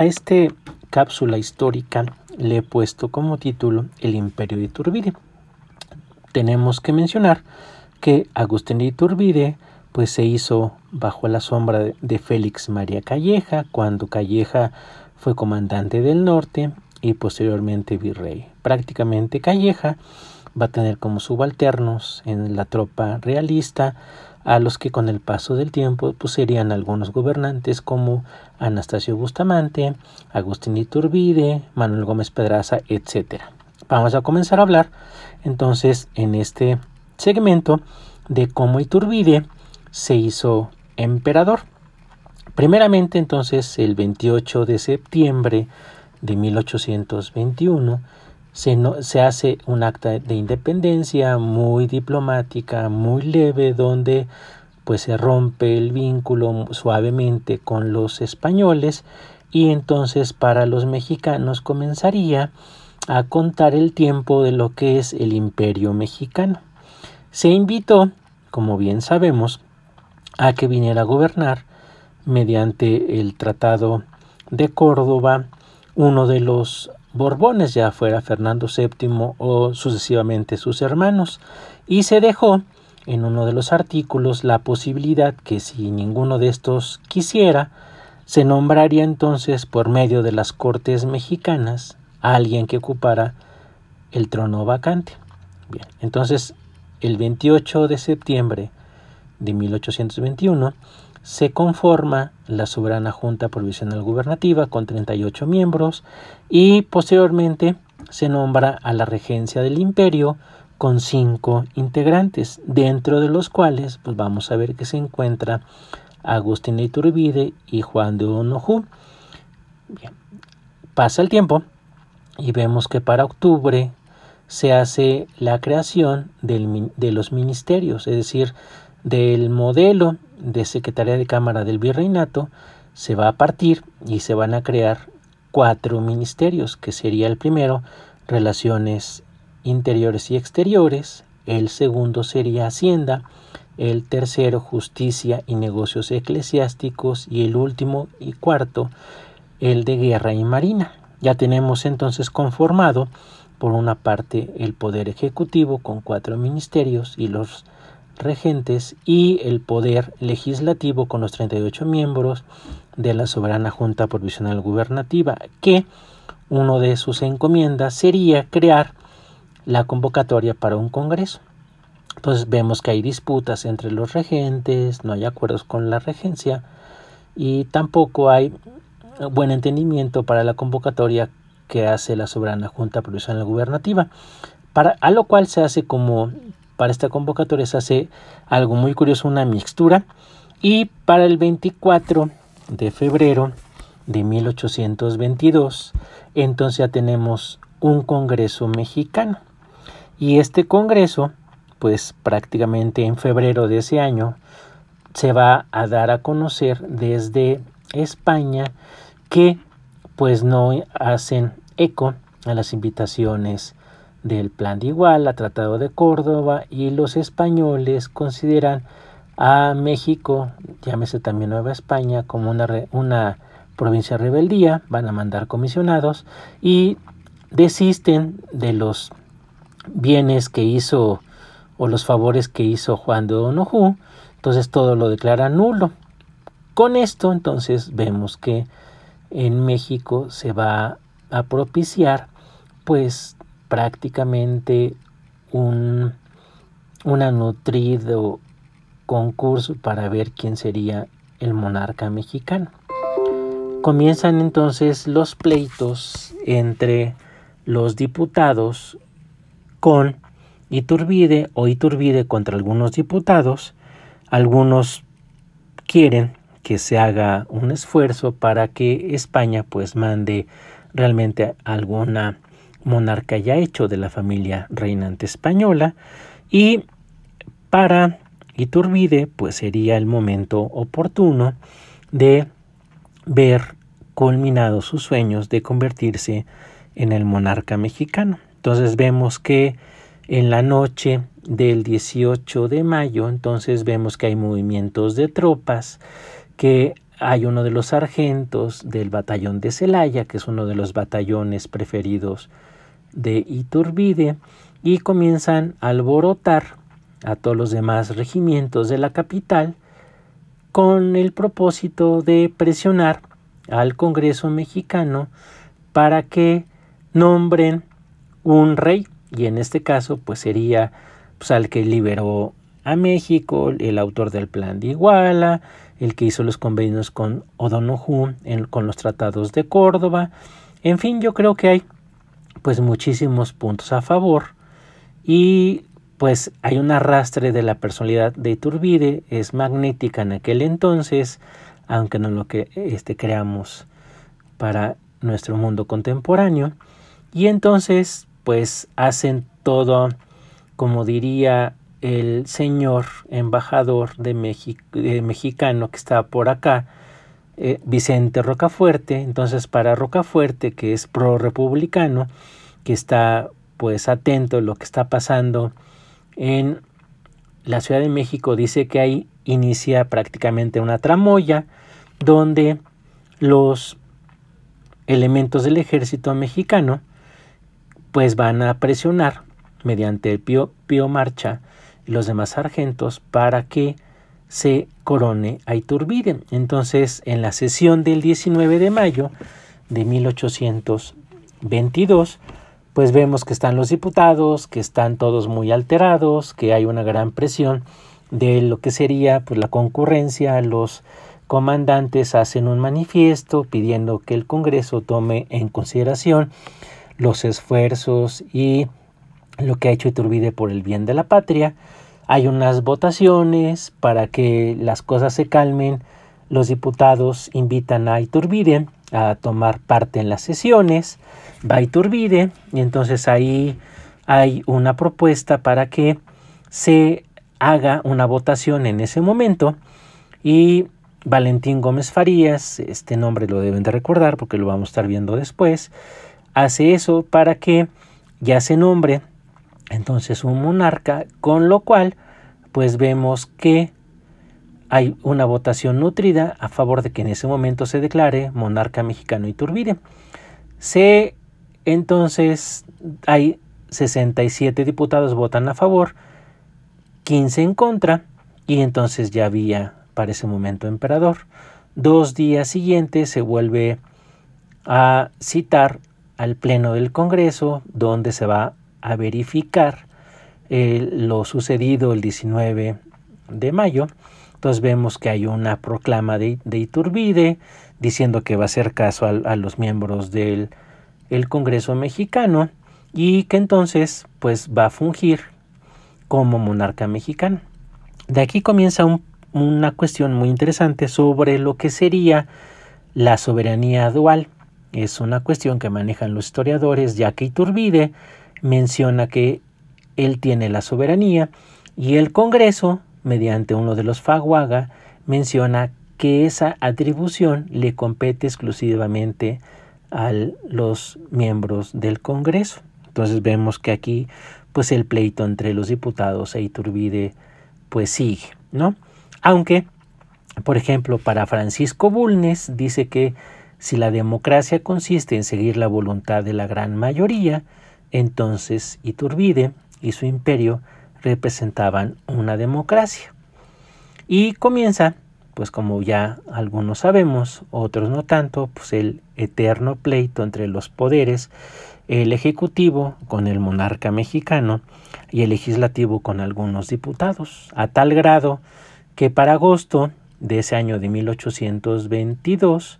A esta cápsula histórica le he puesto como título El Imperio de Iturbide. Tenemos que mencionar que Agustín de Iturbide pues se hizo bajo la sombra de Félix María Calleja cuando Calleja fue comandante del norte y posteriormente virrey. Prácticamente Calleja va a tener como subalternos en la tropa realista a los que con el paso del tiempo pues, serían algunos gobernantes como Anastasio Bustamante, Agustín Iturbide, Manuel Gómez Pedraza, etc. Vamos a comenzar a hablar entonces en este segmento de cómo Iturbide se hizo emperador. Primeramente entonces el 28 de septiembre de 1821 se, se hace un acta de independencia muy diplomática, muy leve, donde pues se rompe el vínculo suavemente con los españoles y entonces para los mexicanos comenzaría a contar el tiempo de lo que es el imperio mexicano. Se invitó, como bien sabemos, a que viniera a gobernar mediante el Tratado de Córdoba, uno de los Borbones, ya fuera Fernando VII o sucesivamente sus hermanos, y se dejó en uno de los artículos la posibilidad que si ninguno de estos quisiera, se nombraría entonces por medio de las Cortes mexicanas a alguien que ocupara el trono vacante. Bien, entonces el 28 de septiembre de 1821 se conforma la soberana Junta Provisional Gubernativa con 38 miembros y posteriormente se nombra a la regencia del imperio con cinco integrantes, dentro de los cuales pues, vamos a ver que se encuentra Agustín de Iturbide y Juan de Onoju. Bien. Pasa el tiempo y vemos que para octubre se hace la creación de los ministerios, es decir, del modelo de Secretaría de Cámara del Virreinato se va a partir y se van a crear cuatro ministerios, que sería el primero, Relaciones Interiores y Exteriores, el segundo sería Hacienda, el tercero Justicia y Negocios Eclesiásticos y el último y cuarto, el de Guerra y Marina. Ya tenemos entonces conformado por una parte el Poder Ejecutivo con cuatro ministerios y los regentes y el poder legislativo con los 38 miembros de la soberana Junta Provisional Gubernativa, que uno de sus encomiendas sería crear la convocatoria para un Congreso. Entonces vemos que hay disputas entre los regentes, no hay acuerdos con la regencia y tampoco hay buen entendimiento para la convocatoria que hace la soberana Junta Provisional Gubernativa, para, a lo cual se hace como para esta convocatoria se hace algo muy curioso, una mixtura. Y para el 24 de febrero de 1822, entonces ya tenemos un Congreso mexicano. Y este Congreso, pues prácticamente en febrero de ese año, se va a dar a conocer desde España que pues no hacen eco a las invitaciones del Plan de igual, a Tratado de Córdoba, y los españoles consideran a México, llámese también Nueva España, como una, una provincia rebeldía, van a mandar comisionados y desisten de los bienes que hizo o los favores que hizo Juan de Donojú, entonces todo lo declara nulo. Con esto entonces vemos que en México se va a propiciar pues prácticamente un una nutrido concurso para ver quién sería el monarca mexicano. Comienzan entonces los pleitos entre los diputados con Iturbide o Iturbide contra algunos diputados. Algunos quieren que se haga un esfuerzo para que España pues mande realmente alguna monarca ya hecho de la familia reinante española y para Iturbide pues sería el momento oportuno de ver culminados sus sueños de convertirse en el monarca mexicano. Entonces vemos que en la noche del 18 de mayo, entonces vemos que hay movimientos de tropas, que hay uno de los sargentos del batallón de Celaya, que es uno de los batallones preferidos de Iturbide y comienzan a alborotar a todos los demás regimientos de la capital con el propósito de presionar al Congreso mexicano para que nombren un rey y en este caso pues sería pues, al que liberó a México, el autor del plan de Iguala, el que hizo los convenios con O'Donoghue con los tratados de Córdoba. En fin, yo creo que hay pues muchísimos puntos a favor y pues hay un arrastre de la personalidad de Iturbide, es magnética en aquel entonces, aunque no lo que este, creamos para nuestro mundo contemporáneo. Y entonces, pues hacen todo, como diría el señor embajador de eh, mexicano que está por acá, eh, Vicente Rocafuerte. Entonces, para Rocafuerte, que es pro republicano, que está pues atento a lo que está pasando en la Ciudad de México, dice que ahí inicia prácticamente una tramoya donde los elementos del ejército mexicano pues van a presionar mediante el Pío, Pío Marcha los demás sargentos para que se corone a Iturbide. Entonces, en la sesión del 19 de mayo de 1822, pues vemos que están los diputados, que están todos muy alterados, que hay una gran presión de lo que sería pues, la concurrencia, los comandantes hacen un manifiesto pidiendo que el Congreso tome en consideración los esfuerzos y lo que ha hecho Iturbide por el bien de la patria hay unas votaciones para que las cosas se calmen. Los diputados invitan a Iturbide a tomar parte en las sesiones. Va Iturbide y entonces ahí hay una propuesta para que se haga una votación en ese momento y Valentín Gómez Farías, este nombre lo deben de recordar porque lo vamos a estar viendo después, hace eso para que ya se nombre entonces un monarca, con lo cual pues vemos que hay una votación nutrida a favor de que en ese momento se declare monarca mexicano Iturbide. Se entonces hay 67 diputados votan a favor, 15 en contra y entonces ya había para ese momento emperador. Dos días siguientes se vuelve a citar al Pleno del Congreso donde se va a verificar eh, lo sucedido el 19 de mayo. Entonces vemos que hay una proclama de, Iturbide diciendo que va a hacer caso a, los miembros del el Congreso mexicano y que entonces pues va a fungir como monarca mexicano. De aquí comienza una cuestión muy interesante sobre lo que sería la soberanía dual. Es una cuestión que manejan los historiadores, ya que Iturbide menciona que él tiene la soberanía y el Congreso, mediante uno de los Faguaga, menciona que esa atribución le compete exclusivamente a los miembros del Congreso. Entonces vemos que aquí pues el pleito entre los diputados e Iturbide pues sigue, ¿no? Aunque, por ejemplo, para Francisco Bulnes dice que si la democracia consiste en seguir la voluntad de la gran mayoría, entonces Iturbide y su imperio representaban una democracia. Y comienza, pues como ya algunos sabemos, otros no tanto, pues el eterno pleito entre los poderes, el ejecutivo con el monarca mexicano y el legislativo con algunos diputados, a tal grado que para agosto de ese año de 1822,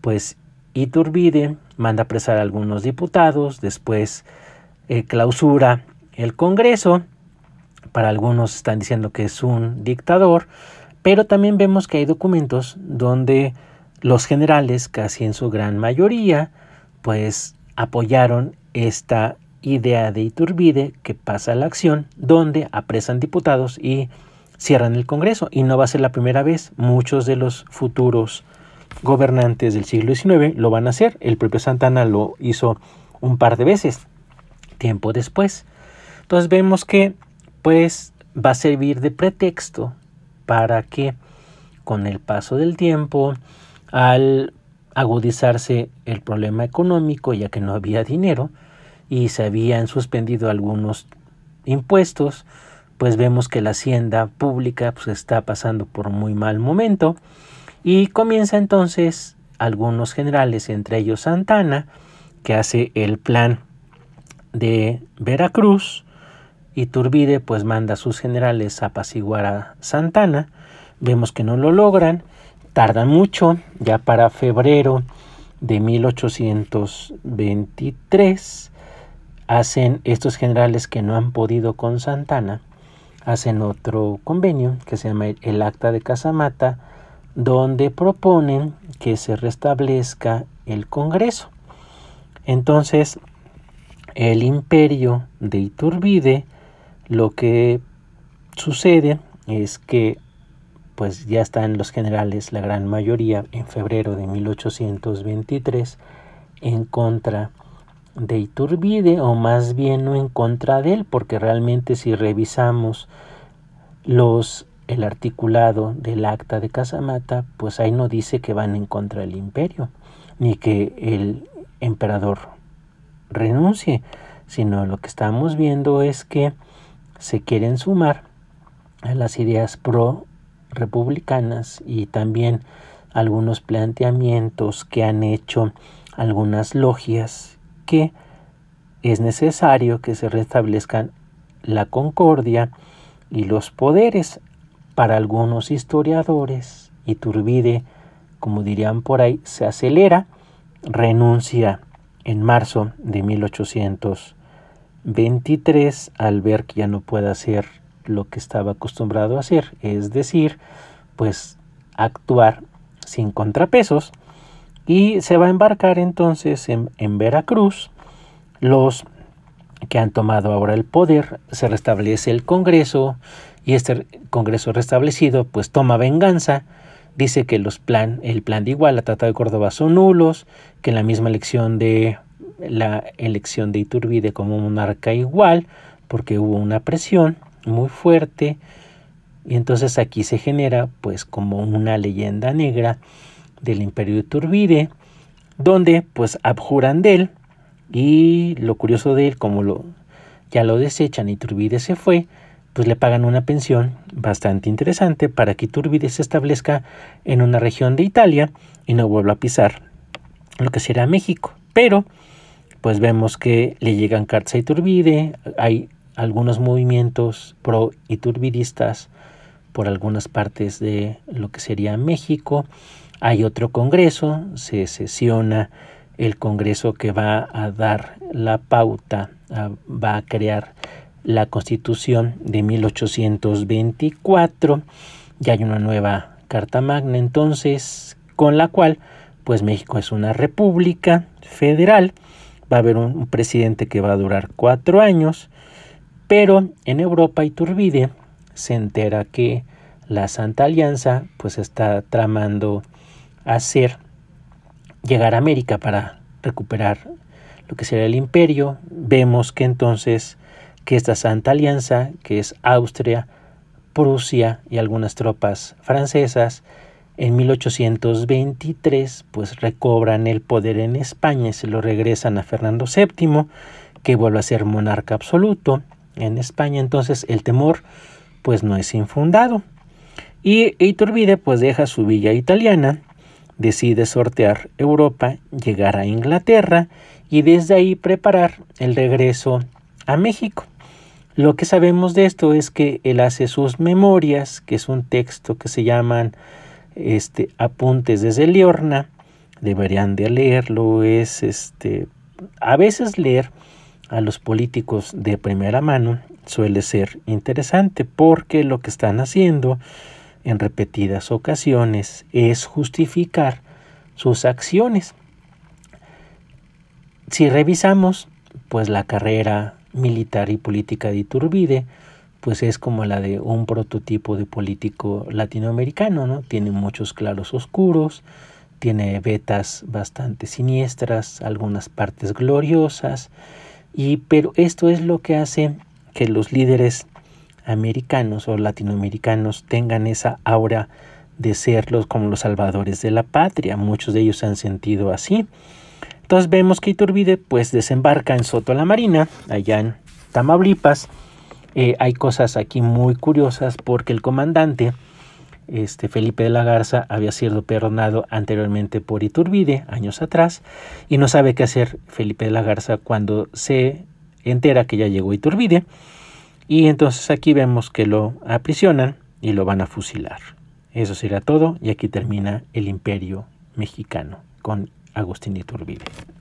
pues Iturbide manda a presar a algunos diputados, después eh, clausura el Congreso. Para algunos están diciendo que es un dictador, pero también vemos que hay documentos donde los generales, casi en su gran mayoría, pues apoyaron esta idea de Iturbide que pasa a la acción, donde apresan diputados y cierran el Congreso. Y no va a ser la primera vez, muchos de los futuros gobernantes del siglo XIX lo van a hacer. El propio Santana lo hizo un par de veces tiempo después. Entonces vemos que pues va a servir de pretexto para que con el paso del tiempo, al agudizarse el problema económico ya que no había dinero y se habían suspendido algunos impuestos, pues vemos que la hacienda pública pues, está pasando por muy mal momento y comienza entonces algunos generales, entre ellos Santana, que hace el plan de Veracruz. Iturbide pues manda a sus generales a apaciguar a Santana. Vemos que no lo logran, tardan mucho, ya para febrero de 1823 hacen estos generales que no han podido con Santana, hacen otro convenio que se llama el Acta de Casamata, donde proponen que se restablezca el Congreso. Entonces, el imperio de Iturbide, lo que sucede es que pues ya están los generales, la gran mayoría, en febrero de 1823 en contra de Iturbide, o más bien no en contra de él, porque realmente si revisamos los el articulado del acta de Casamata, pues ahí no dice que van en contra del imperio, ni que el emperador renuncie, sino lo que estamos viendo es que se quieren sumar a las ideas pro republicanas y también algunos planteamientos que han hecho algunas logias que es necesario que se restablezcan la concordia y los poderes. Para algunos historiadores, y turbide como dirían por ahí, se acelera, renuncia en marzo de 1823 al ver que ya no puede hacer lo que estaba acostumbrado a hacer, es decir, pues actuar sin contrapesos y se va a embarcar entonces en, Veracruz. Los que han tomado ahora el poder, se restablece el Congreso y este Congreso restablecido pues toma venganza dice que los plan, el plan de igual Iguala, Trata de Córdoba son nulos, que la misma elección de la elección de Iturbide como monarca igual, porque hubo una presión muy fuerte y entonces aquí se genera pues como una leyenda negra del imperio de Iturbide, donde pues abjuran de él y lo curioso de él como lo ya lo desechan Iturbide se fue, pues le pagan una pensión bastante interesante para que Iturbide se establezca en una región de Italia y no vuelva a pisar lo que será México. Pero, pues vemos que le llegan cartas a Iturbide, hay algunos movimientos pro iturbidistas por algunas partes de lo que sería México. Hay otro congreso, se sesiona el congreso que va a dar la pauta, va a crear la Constitución de 1824. Ya hay una nueva Carta Magna entonces, con la cual pues México es una república federal. Va a haber un, presidente que va a durar cuatro años, pero en Europa Iturbide se entera que la Santa Alianza pues está tramando hacer llegar a América para recuperar lo que será el imperio. Vemos que entonces que esta Santa Alianza, que es Austria, Prusia y algunas tropas francesas, en 1823 pues recobran el poder en España y se lo regresan a Fernando VII, que vuelve a ser monarca absoluto en España, entonces el temor pues no es infundado. Y Iturbide pues deja su villa italiana, decide sortear Europa, llegar a Inglaterra y desde ahí preparar el regreso a México. Lo que sabemos de esto es que él hace sus memorias, que es un texto que se llaman este, Apuntes desde Liorna. Deberían de leerlo, es este, a veces leer a los políticos de primera mano suele ser interesante porque lo que están haciendo en repetidas ocasiones es justificar sus acciones. Si revisamos, pues la carrera militar y política de Iturbide, pues es como la de un prototipo de político latinoamericano, ¿no? Tiene muchos claros oscuros, tiene vetas bastante siniestras, algunas partes gloriosas, y, pero esto es lo que hace que los líderes americanos o latinoamericanos tengan esa aura de serlos como los salvadores de la patria. Muchos de ellos se han sentido así. Entonces vemos que Iturbide pues desembarca en Soto la Marina, allá en Tamaulipas. Eh, hay cosas aquí muy curiosas porque el comandante este, Felipe de la Garza había sido perdonado anteriormente por Iturbide años atrás y no sabe qué hacer Felipe de la Garza cuando se entera que ya llegó Iturbide y entonces aquí vemos que lo aprisionan y lo van a fusilar. Eso será todo y aquí termina el imperio mexicano con Agustín Iturbide.